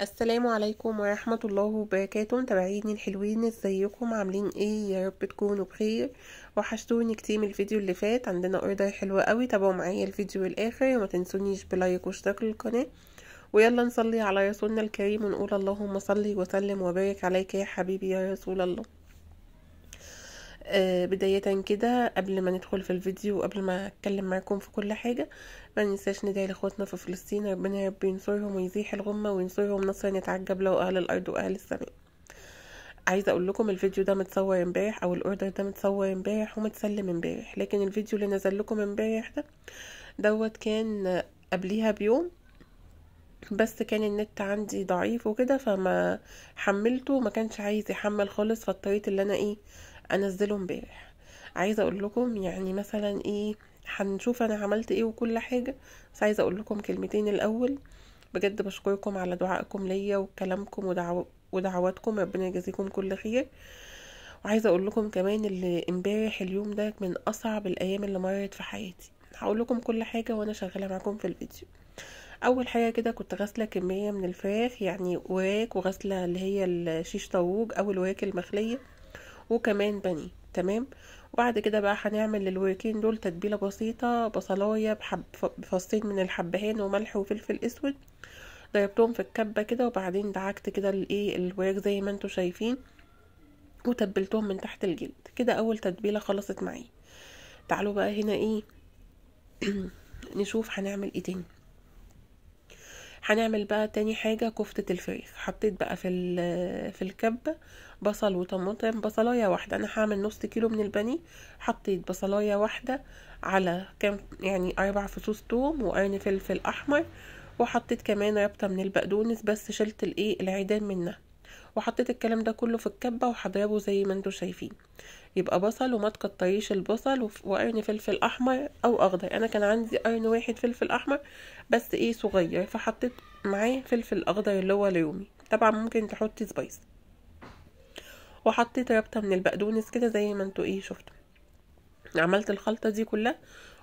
السلام عليكم ورحمة الله وبركاته متابعيني الحلوين ازيكم عاملين ايه يا رب تكونوا بخير وحشتوني كتير من الفيديو اللي فات عندنا اوردر حلو قوي تابعوا معايا الفيديو الاخر وما تنسونيش بلايك واشتراك للقناة ويلا نصلي على رسولنا الكريم ونقول اللهم صلي وسلم وبارك عليك يا حبيبي يا رسول الله آه، بداية كده قبل ما ندخل في الفيديو وقبل ما اتكلم معاكم في كل حاجة ما ننساش ندعي لاخواتنا في فلسطين ربنا يا رب ينصرهم ويزيح الغمة وينصرهم نصرا يتعجب له اهل الارض واهل السماء عايزه اقول لكم الفيديو ده متصور امبارح او الاوردر ده متصور امبارح ومتسلم امبارح لكن الفيديو اللي نزل لكم امبارح ده دوت كان قبليها بيوم بس كان النت عندي ضعيف وكده فما حملته ما كانش عايز يحمل خالص فاضطريت اللي انا ايه انزله امبارح عايزه اقول لكم يعني مثلا ايه هنشوف انا عملت ايه وكل حاجه بس عايزه اقول لكم كلمتين الاول بجد بشكركم على دعائكم ليا وكلامكم ودعو... ودعواتكم ربنا يجازيكم كل خير وعايزه اقول لكم كمان اللي امبارح اليوم ده من اصعب الايام اللي مرت في حياتي هقول لكم كل حاجه وانا شغاله معاكم في الفيديو اول حاجه كده كنت غاسله كميه من الفراخ يعني وراك وغاسله اللي هي الشيش طاووج او الوراك المخليه وكمان بني تمام وبعد كده بقى هنعمل للوركين دول تتبيله بسيطه بصلايه بحب بفصين من الحبهان وملح وفلفل اسود ضربتهم في الكبه كده وبعدين دعكت كده الايه الورك زي ما انتم شايفين وتبلتهم من تحت الجلد كده اول تتبيله خلصت معايا تعالوا بقى هنا ايه نشوف هنعمل ايه تاني هنعمل بقى تاني حاجه كفته الفريخ حطيت بقى في في الكبه بصل وطماطم بصلايه واحده انا هعمل نص كيلو من البني حطيت بصلايه واحده على كام يعني اربع فصوص توم وقرن فلفل احمر وحطيت كمان ربطه من البقدونس بس شلت الايه العيدان منها وحطيت الكلام ده كله في الكبه وحضربه زي ما انتم شايفين يبقى بصل وما تكتريش البصل وقرن فلفل احمر او اخضر انا كان عندي قرن واحد فلفل احمر بس ايه صغير فحطيت معاه فلفل اخضر اللي هو ليومي طبعا ممكن تحطي سبايس وحطيت ربطه من البقدونس كده زي ما انتوا ايه شفتوا عملت الخلطه دي كلها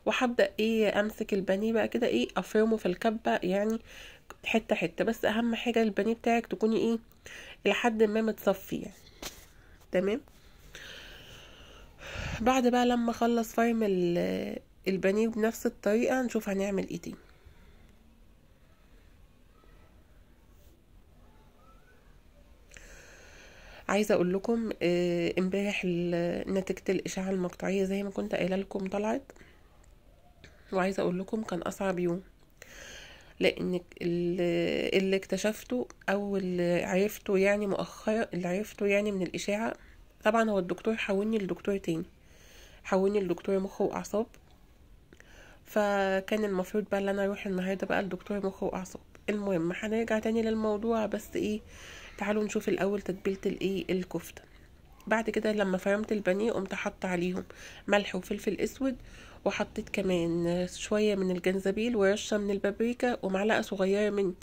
وهبدا ايه امسك البانيه بقى كده ايه افرمه في الكبه يعني حته حته بس اهم حاجه البانيه بتاعك تكوني ايه لحد ما متصفي يعني تمام بعد بقى لما اخلص فرم البانيه بنفس الطريقه نشوف هنعمل ايه تاني عايزه اقول لكم آه، امبارح نتيجه الاشعه المقطعيه زي ما كنت قايله لكم طلعت وعايزه اقول لكم كان اصعب يوم لان اللي اكتشفته او اللي عرفته يعني مؤخرا اللي عرفته يعني من الاشاعه طبعا هو الدكتور حولني لدكتور تاني حولني لدكتور مخ واعصاب فكان المفروض بقى ان انا اروح النهارده بقى لدكتور مخ واعصاب المهم هنرجع تاني للموضوع بس ايه تعالوا نشوف الاول تتبيله الايه الكفته بعد كده لما فرمت البانيه قمت حاطه عليهم ملح وفلفل اسود وحطيت كمان شوية من الجنزبيل ورشة من البابريكا ومعلقة صغيرة من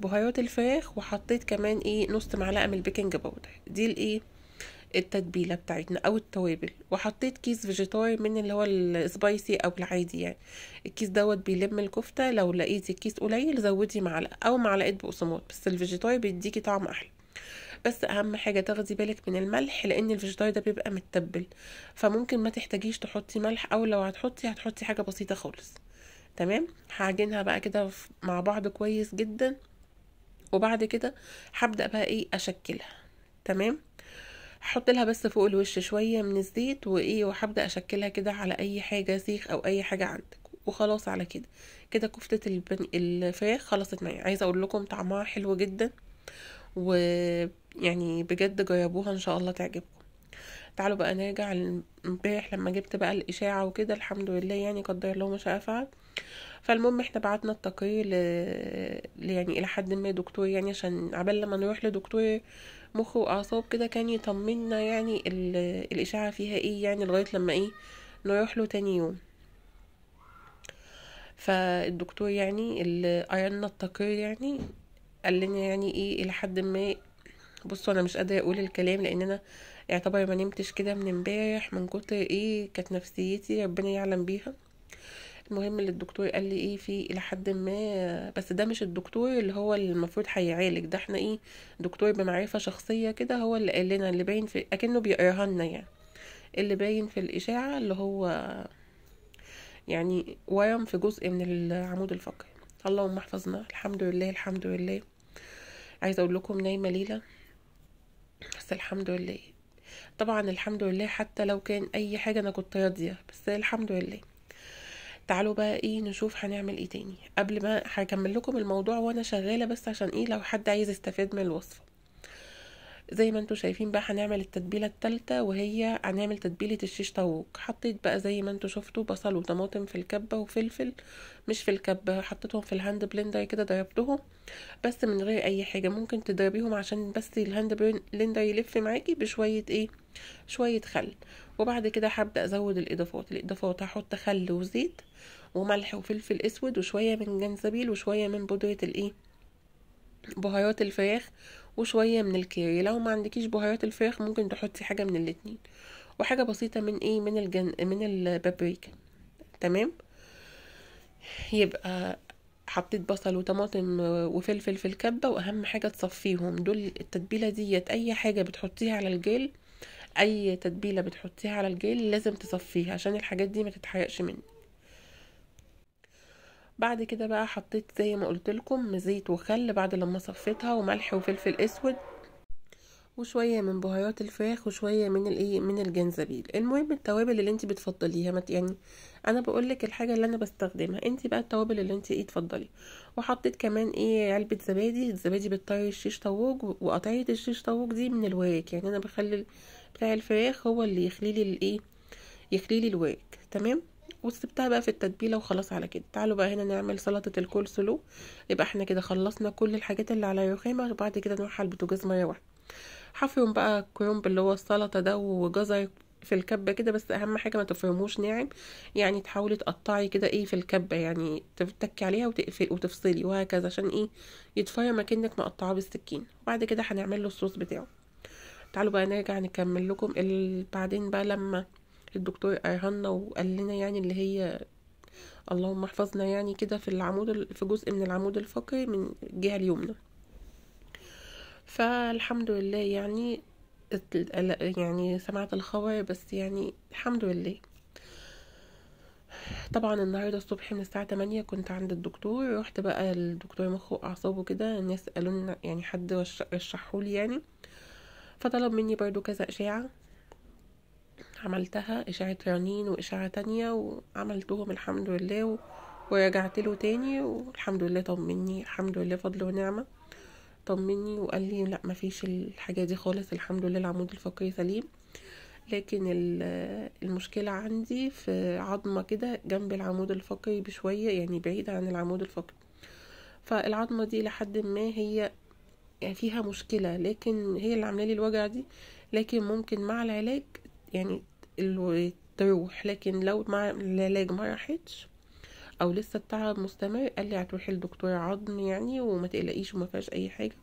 بهارات الفراخ وحطيت كمان ايه نص معلقة من البيكنج باودر دي الايه التتبيله بتاعتنا او التوابل وحطيت كيس فيجيتار من اللي هو السبايسي او العادي يعني الكيس دوت بيلم الكفته لو لقيتي الكيس قليل زودي معلقه او معلقه بقسماط بس الفيجيتار بيديكي طعم احلى بس اهم حاجه تاخدي بالك من الملح لان الفيجيتار ده بيبقى متبل فممكن ما تحتاجيش تحطي ملح او لو هتحطي هتحطي حاجه بسيطه خالص تمام هعجنها بقى كده مع بعض كويس جدا وبعد كده هبدا بقى ايه اشكلها تمام هحط لها بس فوق الوش شويه من الزيت وايه وهبدا اشكلها كده على اي حاجه سيخ او اي حاجه عندك وخلاص على كده كده كفتة الفراخ خلصت معايا عايزة اقول لكم طعمها حلو جدا ويعني بجد جربوها ان شاء الله تعجبكم تعالوا بقى نرجع امبارح لما جبت بقى الاشاعه وكده الحمد لله يعني قدر الله ما شاء فعل فالمهم احنا بعتنا التقرير ل... يعني الى حد ما دكتور يعني عشان عبال لما نروح لدكتور مخ واعصاب كده كان يطمنا يعني ال... الاشاعه فيها ايه يعني لغايه لما ايه نروح له تاني يوم فالدكتور يعني اللي قرا التقرير يعني قال لنا يعني ايه الى حد ما بصوا انا مش قادره اقول الكلام لان انا يعتبر ما نمتش كده من امبارح من كتر ايه كانت نفسيتي ربنا يعلم بيها المهم اللي الدكتور قال لي ايه في الى حد ما بس ده مش الدكتور اللي هو المفروض هيعالج ده احنا ايه دكتور بمعرفه شخصيه كده هو اللي قال لنا اللي باين في اكنه بيقراها لنا يعني اللي باين في الاشاعه اللي هو يعني ورم في جزء من العمود الفقري اللهم احفظنا الحمد لله الحمد لله عايزه اقول لكم نايمه ليله بس الحمد لله طبعا الحمد لله حتى لو كان اي حاجه انا كنت راضيه بس الحمد لله تعالوا بقى ايه نشوف هنعمل ايه تاني قبل ما هكمل لكم الموضوع وانا شغاله بس عشان ايه لو حد عايز يستفاد من الوصفه زي ما انتم شايفين بقى هنعمل التتبيله الثالثه وهي هنعمل تتبيله الشيش طاووق حطيت بقى زي ما انتم شفتوا بصل وطماطم في الكبه وفلفل مش في الكبه حطيتهم في الهاند بلندر كده ضربتهم بس من غير اي حاجه ممكن تضربيهم عشان بس الهاند بلندر يلف معاكي بشويه ايه شويه خل وبعد كده هبدا ازود الاضافات الاضافات هحط خل وزيت وملح وفلفل اسود وشويه من جنزبيل وشويه من بودره الايه بهارات الفراخ وشويه من الكاري لو ما عندكيش بهارات الفراخ ممكن تحطي حاجه من الاتنين وحاجه بسيطه من ايه من الجن من البابريكا تمام يبقى حطيت بصل وطماطم وفلفل في الكبه واهم حاجه تصفيهم دول التتبيله ديت اي حاجه بتحطيها على الجيل اي تتبيله بتحطيها على الجيل لازم تصفيها عشان الحاجات دي ما تتحرقش منك بعد كده بقى حطيت زي ما قلت لكم زيت وخل بعد لما صفيتها وملح وفلفل اسود وشويه من بهارات الفراخ وشويه من الايه من الجنزبيل المهم التوابل اللي انت بتفضليها يعني انا بقول لك الحاجه اللي انا بستخدمها انت بقى التوابل اللي انت ايه تفضلي وحطيت كمان ايه علبه زبادي الزبادي بتطري الشيش طاووق وقطعيه الشيش طاووق دي من الورك يعني انا بخلي بتاع الفراخ هو اللي يخلي لي الايه يخلي لي الورك تمام وسبتها بقى في التتبيله وخلاص على كده تعالوا بقى هنا نعمل سلطه الكول سلو يبقى احنا كده خلصنا كل الحاجات اللي على الرخامه وبعد كده نروح على البوتاجاز ميه واحده حفرهم بقى كرومب اللي هو السلطه ده وجزر في الكبه كده بس اهم حاجه ما تفرموش ناعم يعني تحاولي تقطعي كده ايه في الكبه يعني تتكي عليها وتقفل وتفصلي وهكذا عشان ايه يتفرم اكنك مقطعاه بالسكين وبعد كده هنعمل له الصوص بتاعه تعالوا بقى نرجع نكمل لكم بعدين بقى لما الدكتور ايهانا وقال لنا يعني اللي هي اللهم احفظنا يعني كده في العمود في جزء من العمود الفقري من الجهة اليمنى فالحمد لله يعني يعني سمعت الخبر بس يعني الحمد لله طبعا النهارده الصبح من الساعه 8 كنت عند الدكتور رحت بقى الدكتور مخ واعصاب كده الناس قالوا يعني حد رشحولي يعني فطلب مني برضو كذا اشعه عملتها اشعة رنين واشعة تانية وعملتهم الحمد لله و... ورجعت له تاني والحمد لله طمني الحمد لله فضل ونعمة طمني وقال لي لا مفيش الحاجة دي خالص الحمد لله العمود الفقري سليم لكن المشكلة عندي في عظمة كده جنب العمود الفقري بشوية يعني بعيدة عن العمود الفقري فالعظمة دي لحد ما هي يعني فيها مشكلة لكن هي اللي عاملة لي الوجع دي لكن ممكن مع العلاج يعني اللي تروح لكن لو مع العلاج ما راحتش او لسه التعب مستمر قال لي هتروحي لدكتور عظم يعني وما تقلقيش وما فيهاش اي حاجه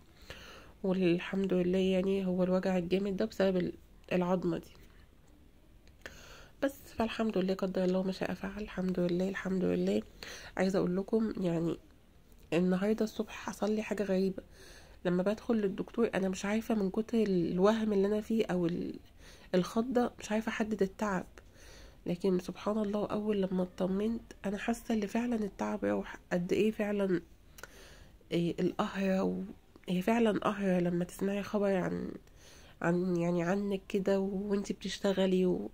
والحمد لله يعني هو الوجع الجامد ده بسبب العظمه دي بس فالحمد لله قدر الله ما شاء فعل الحمد لله الحمد لله عايزه اقول لكم يعني النهارده الصبح حصل لي حاجه غريبه لما بدخل للدكتور انا مش عارفه من كتر الوهم اللي انا فيه او ال... الخضة مش عارفة احدد التعب لكن سبحان الله اول لما اطمنت انا حاسة ان فعلا التعب روح قد ايه فعلا إيه القهرة و... هي فعلا قهرة لما تسمعي خبر عن عن يعني عنك كده وانتي بتشتغلي و...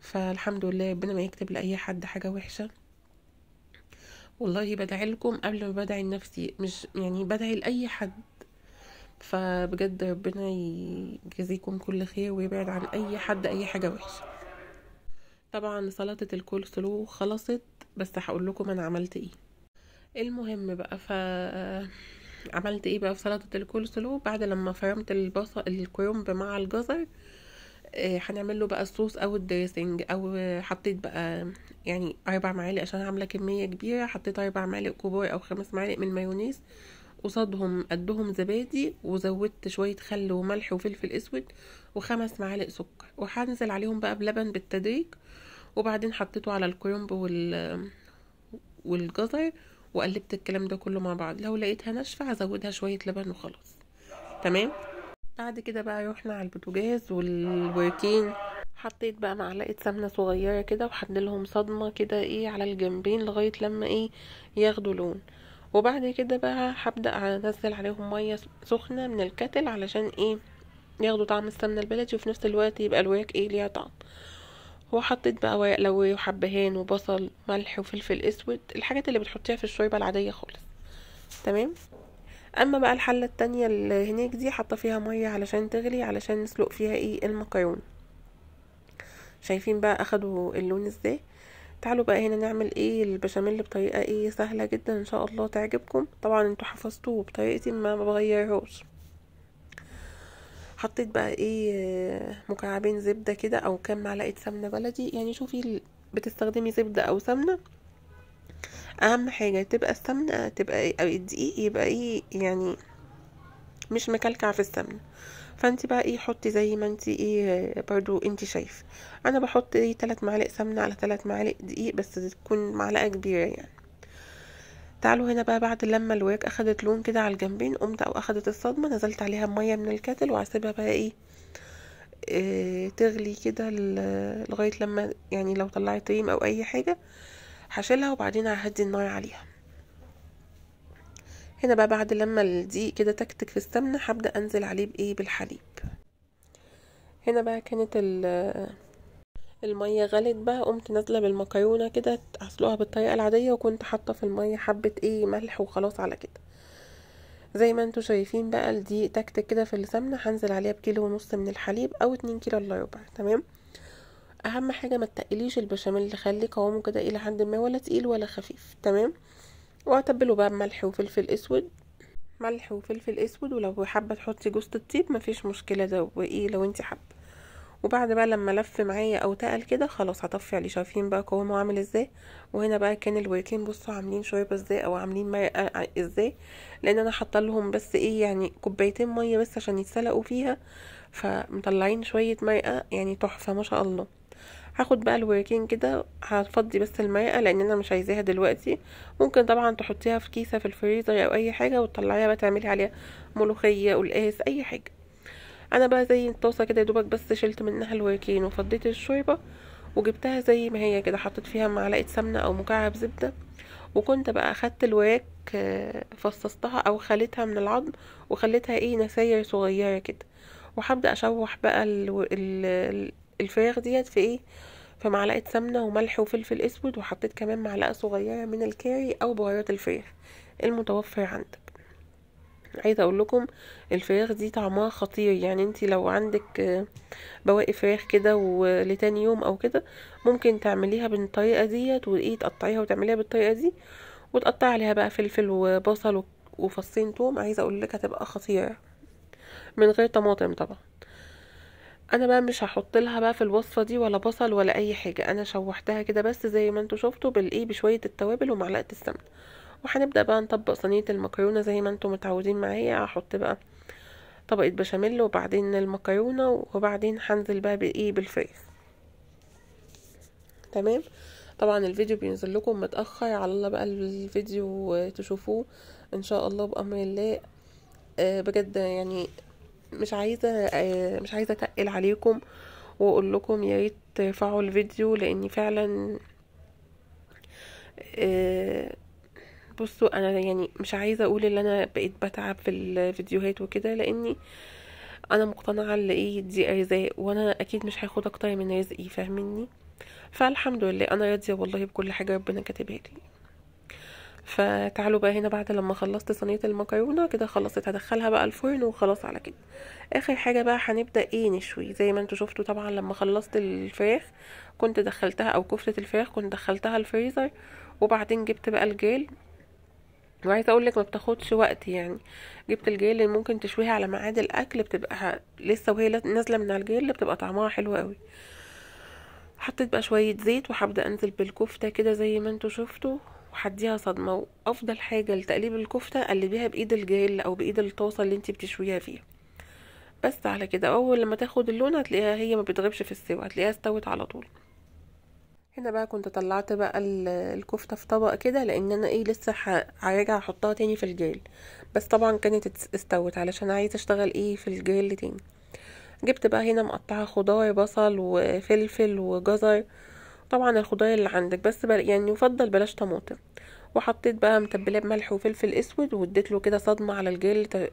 فالحمد لله ربنا ما يكتب لأي حد حاجة وحشة والله بدعي لكم قبل ما بدعي لنفسي مش يعني بدعي لأي حد فبجد ربنا يجزيكم كل خير ويبعد عن اي حد اي حاجه وحشه طبعا سلطه الكول سلو خلصت بس هقول لكم انا عملت ايه المهم بقى ف عملت ايه بقى في سلطه الكول سلو بعد لما فرمت البصل الكرنب مع الجزر آه، هنعمل له بقى الصوص او الدريسنج او حطيت بقى يعني اربع معالق عشان عامله كميه كبيره حطيت اربع معالق كبار او خمس معالق من مايونيز قصادهم قدهم زبادي وزودت شوية خل وملح وفلفل اسود وخمس معالق سكر وهنزل عليهم بقى بلبن بالتدريج وبعدين حطيته على الكرنب وال والجزر وقلبت الكلام ده كله مع بعض لو لقيتها ناشفة هزودها شوية لبن وخلاص تمام بعد كده بقى روحنا على البوتاجاز والبركين حطيت بقى معلقه سمنه صغيره كده وحد لهم صدمه كده ايه على الجنبين لغايه لما ايه ياخدوا لون وبعد كده بقى هبدا انزل عليهم ميه سخنه من الكتل علشان ايه ياخدوا طعم السمنه البلدي وفي نفس الوقت يبقى الواك ايه ليها طعم وحطيت بقى ورق لوي وحبهان وبصل ملح وفلفل اسود الحاجات اللي بتحطيها في الشوربه العاديه خالص تمام اما بقى الحله التانية اللي هناك دي حاطه فيها ميه علشان تغلي علشان نسلق فيها ايه المكرونه شايفين بقى اخدوا اللون ازاي تعالوا بقى هنا نعمل ايه البشاميل بطريقه ايه سهله جدا ان شاء الله تعجبكم طبعا انتوا حفظتوه بطريقتي ما بغيرهوش حطيت بقى ايه مكعبين زبده كده او كام معلقه سمنه بلدي يعني شوفي بتستخدمي زبده او سمنه اهم حاجه تبقى السمنه تبقى إيه او الدقيق يبقى ايه يعني مش مكلكع في السمنه فانت بقى ايه حطي زي ما انت ايه برضو انت شايفه انا بحط ايه تلات معالق سمنه على تلات معالق دقيق بس تكون معلقه كبيره يعني تعالوا هنا بقى بعد لما الورق اخدت لون كده على الجنبين قمت او اخدت الصدمه نزلت عليها ميه من الكاتل وهسيبها بقى ايه آه، تغلي كده لغايه لما يعني لو طلعت ريم او اي حاجه هشيلها وبعدين ههدي النار عليها هنا بقى بعد لما الدقيق كده تكتك في السمنه هبدا انزل عليه بايه بالحليب هنا بقى كانت الميه غلت بقى قمت نازله بالمكرونه كده اسلقها بالطريقه العاديه وكنت حاطه في الميه حبه ايه ملح وخلاص على كده زي ما انتم شايفين بقى الدقيق تكتك كده في السمنه هنزل عليها بكيلو ونص من الحليب او اتنين كيلو الا ربع تمام اهم حاجه ما تقليش البشاميل خلي قوامه كده الى حد ما ولا تقيل ولا خفيف تمام واتبله بقى بملح وفلفل اسود ملح وفلفل اسود ولو حابه تحطي جوز الطيب مفيش مشكله وايه لو انت حابه وبعد بقى لما لف معايا او تقل كده خلاص هطفي عليه شايفين بقى قوامه عامل ازاي وهنا بقى كان الوركين بصوا عاملين شوربه ازاي او عاملين مرقه ازاي لان انا حاطه لهم بس ايه يعني كوبايتين ميه بس عشان يتسلقوا فيها فمطلعين شويه مرقه يعني تحفه ما شاء الله هاخد بقى الوركين كده هفضي بس المرقه لان انا مش عايزاها دلوقتي ممكن طبعا تحطيها في كيسه في الفريزر او اي حاجه وتطلعيها بقى تعملي عليها ملوخيه قلقاس اي حاجه انا بقى زي الطاسه كده دوبك بس شلت منها الوركين وفضيت الشوربه وجبتها زي ما هي كده حطيت فيها معلقه سمنه او مكعب زبده وكنت بقى اخدت الوراك آه، فصصتها او خليتها من العظم وخليتها ايه نساير صغيره كده وهبدا اشوح بقى ال... ال... الفراخ ديت في ايه في معلقه سمنه وملح وفلفل اسود وحطيت كمان معلقه صغيره من الكاري او بهارات الفراخ المتوفر عندك عايزه اقول لكم الفراخ دي طعمها خطير يعني انت لو عندك آه، بواقي فراخ كده ولتاني يوم او كده ممكن تعمليها بالطريقه ديت وايه تقطعيها وتعمليها بالطريقه دي وتقطع عليها بقى فلفل وبصل وفصين توم عايزه اقول لك هتبقى خطيره من غير طماطم طبعا انا بقى مش هحط لها بقى في الوصفه دي ولا بصل ولا اي حاجه انا شوحتها كده بس زي ما انتوا شفتوا بالايه بشويه التوابل ومعلقه السمنه وهنبدا بقى نطبق صينيه المكرونه زي ما انتوا متعودين معايا هحط بقى طبقه بشاميل وبعدين المكرونه وبعدين هنزل بقى بايه بالفريز تمام طبعا الفيديو بينزل لكم متاخر على الله بقى الفيديو تشوفوه ان شاء الله بامر الله آه، بجد يعني مش عايزه آه، مش عايزه اتقل عليكم واقول لكم يا ريت ترفعوا الفيديو لاني فعلا آه، بصوا انا يعني مش عايزه اقول ان انا بقيت بتعب في الفيديوهات وكده لاني انا مقتنعه ان ايه دي ارزاق وانا اكيد مش هاخد اكتر من رزقي فاهميني فالحمد لله انا راضيه والله بكل حاجه ربنا كاتبها لي فتعالوا بقى هنا بعد لما خلصت صينيه المكرونه كده خلصت هدخلها بقى الفرن وخلاص على كده اخر حاجه بقى هنبدا ايه نشوي زي ما انتوا شفتوا طبعا لما خلصت الفراخ كنت دخلتها او كفته الفراخ كنت دخلتها الفريزر وبعدين جبت بقى الجيل وعايزه اقول لك ما بتاخدش وقت يعني جبت الجيل اللي ممكن تشويها على ميعاد الاكل بتبقى لسه وهي نازله من على الجيل بتبقى طعمها حلو قوي حطيت بقى شويه زيت وهبدا انزل بالكفته كده زي ما انتوا شفتوا وحديها صدمه وافضل حاجه لتقليب الكفته قلبيها بايد الجيل او بايد الطاسه اللي انت بتشويها فيها بس على كده اول لما تاخد اللون هتلاقيها هي ما بتغيبش في السوا هتلاقيها استوت على طول هنا بقى كنت طلعت بقى الكفته في طبق كده لان انا ايه لسه هرجع احطها تاني في الجيل بس طبعا كانت استوت علشان عايزه اشتغل ايه في الجيل تاني جبت بقى هنا مقطعه خضار بصل وفلفل وجزر طبعا الخضار اللي عندك بس بل يعني يفضل بلاش طماطم وحطيت بقى متبلاه بملح وفلفل اسود واديت له كده صدمه على الجل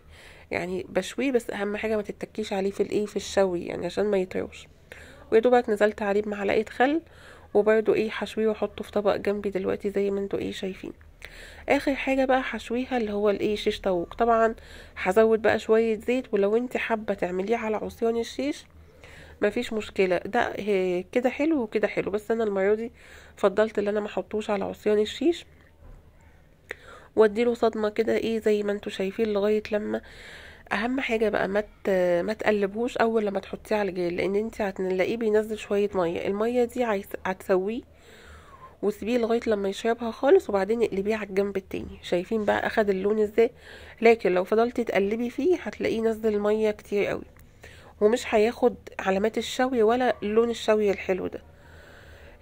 يعني بشويه بس اهم حاجه ما تتكيش عليه في الايه في الشوي يعني عشان ما يطرش ويا دوبك نزلت عليه بمعلقه خل وبرده ايه حشويه واحطه في طبق جنبي دلوقتي زي ما انتوا ايه شايفين اخر حاجه بقى حشويها اللي هو الايه شيش طاووق طبعا هزود بقى شويه زيت ولو انت حابه تعمليه على عصيان الشيش مفيش مشكله ده كده حلو وكده حلو بس انا المره دي فضلت اللي انا ما حطوش على عصيان الشيش واديله صدمه كده ايه زي ما انتوا شايفين لغايه لما اهم حاجه بقى ما ما تقلبهوش اول لما تحطيه على الجيل لان انت هتلاقيه بينزل شويه ميه الميه دي هتسويه وسيبيه لغايه لما يشربها خالص وبعدين اقلبيه على الجنب التاني شايفين بقى اخد اللون ازاي لكن لو فضلتي تقلبي فيه هتلاقيه نزل ميه كتير قوي ومش هياخد علامات الشوي ولا لون الشوي الحلو ده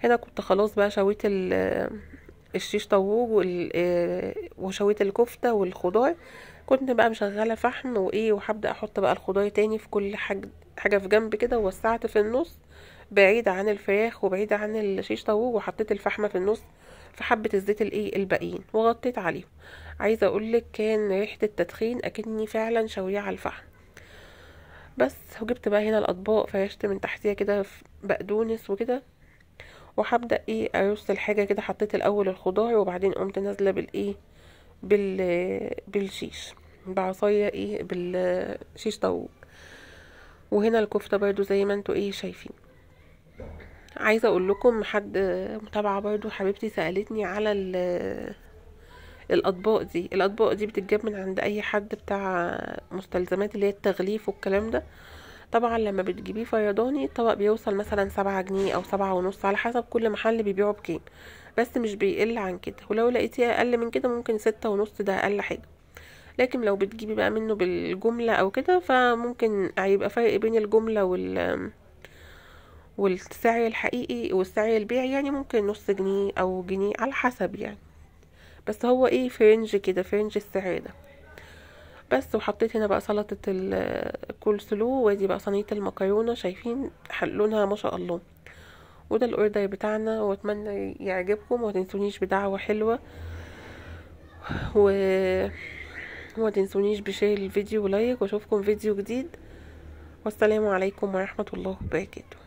هنا كنت خلاص بقى شويت الشيش طاووق آه، وشويت الكفتة والخضار كنت بقى مشغلة فحم وايه وهبدأ احط بقى الخضار تاني في كل حاجة حاجة في جنب كده ووسعت في النص بعيدة عن الفراخ وبعيدة عن الشيش طاووق وحطيت الفحمة في النص في حبة الزيت الايه الباقيين وغطيت عليهم عايزة اقولك كان ريحة التدخين اكني فعلا شوية على الفحم بس وجبت بقى هنا الاطباق فرشت من تحتيها كده بقدونس وكده وهبدا ايه ارص الحاجه كده حطيت الاول الخضار وبعدين قمت نازله بالايه بال إيه، بالشيش بعصايه ايه بالشيش طاووق وهنا الكفته برضو زي ما انتوا ايه شايفين عايزه اقول لكم حد متابعه برضو حبيبتي سالتني على الاطباق دي الاطباق دي بتتجاب من عند اي حد بتاع مستلزمات اللي هي التغليف والكلام ده طبعا لما بتجيبيه فيضاني الطبق بيوصل مثلا سبعة جنيه او سبعة ونص على حسب كل محل بيبيعه بكام بس مش بيقل عن كده ولو لقيتيه اقل من كده ممكن ستة ونص ده اقل حاجة لكن لو بتجيبي بقى منه بالجملة او كده فممكن هيبقى فرق بين الجملة وال والسعي الحقيقي والسعي البيع يعني ممكن نص جنيه او جنيه على حسب يعني بس هو ايه فرنج كده فرنج السعادة بس وحطيت هنا بقى سلطة الكول سلو وادي بقى صينية المكرونة شايفين لونها ما شاء الله وده الاوردر بتاعنا واتمنى يعجبكم وما تنسونيش بدعوة حلوة و ما تنسونيش بشير الفيديو ولايك واشوفكم فيديو جديد والسلام عليكم ورحمة الله وبركاته